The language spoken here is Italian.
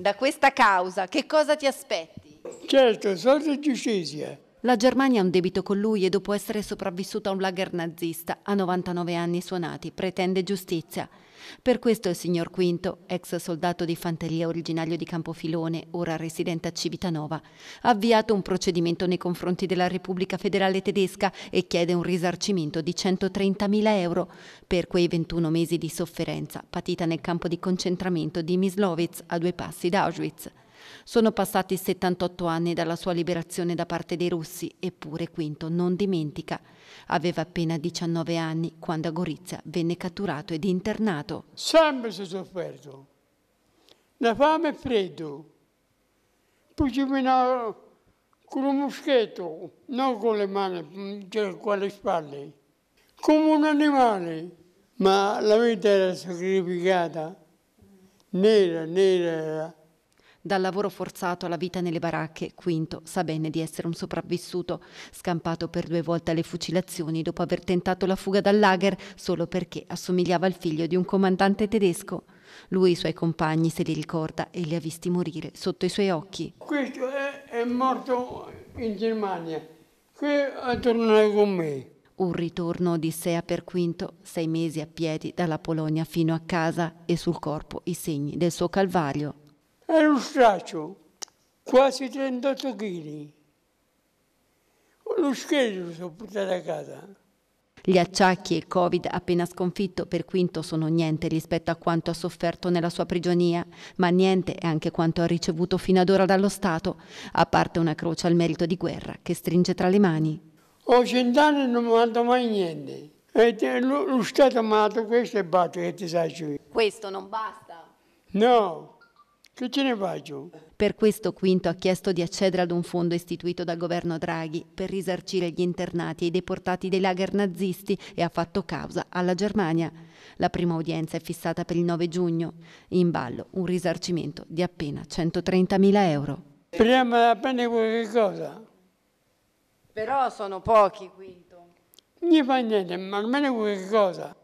Da questa causa che cosa ti aspetti? Certo, sorte e giustizia. La Germania ha un debito con lui e dopo essere sopravvissuta a un lager nazista a 99 anni suonati pretende giustizia. Per questo il signor Quinto, ex soldato di fanteria originario di Campofilone, ora residente a Civitanova, ha avviato un procedimento nei confronti della Repubblica Federale Tedesca e chiede un risarcimento di 130.000 euro per quei 21 mesi di sofferenza patita nel campo di concentramento di Mislowitz a due passi da Auschwitz. Sono passati 78 anni dalla sua liberazione da parte dei russi, eppure Quinto non dimentica. Aveva appena 19 anni quando a Gorizia venne catturato ed internato. Sempre si è sofferto, La fame e freddo. Poi ci venivano con un muschetto, non con le mani, cioè con le spalle, come un animale. Ma la vita era sacrificata, nera, nera era. Dal lavoro forzato alla vita nelle baracche, Quinto sa bene di essere un sopravvissuto, scampato per due volte alle fucilazioni dopo aver tentato la fuga dal lager solo perché assomigliava al figlio di un comandante tedesco. Lui e i suoi compagni se li ricorda e li ha visti morire sotto i suoi occhi. Questo è, è morto in Germania, qui che tornato con me. Un ritorno odissea per Quinto, sei mesi a piedi dalla Polonia fino a casa e sul corpo i segni del suo calvario. È uno straccio, quasi 38 kg. Uno scheletro sono portato a casa. Gli acciacchi e il Covid appena sconfitto per Quinto sono niente rispetto a quanto ha sofferto nella sua prigionia, ma niente è anche quanto ha ricevuto fino ad ora dallo Stato, a parte una croce al merito di guerra che stringe tra le mani. Ho cent'anni e non mi mando mai niente. E lo, lo Stato mi ha dato questo e basta che ti sai Questo non basta? No. Che ce ne faccio? Per questo Quinto ha chiesto di accedere ad un fondo istituito dal governo Draghi per risarcire gli internati e i deportati dei lager nazisti e ha fatto causa alla Germania. La prima udienza è fissata per il 9 giugno. In ballo un risarcimento di appena 130.000 euro. Speriamo da bene qualche cosa. Però sono pochi, Quinto. Non fa niente, ma almeno qualche cosa.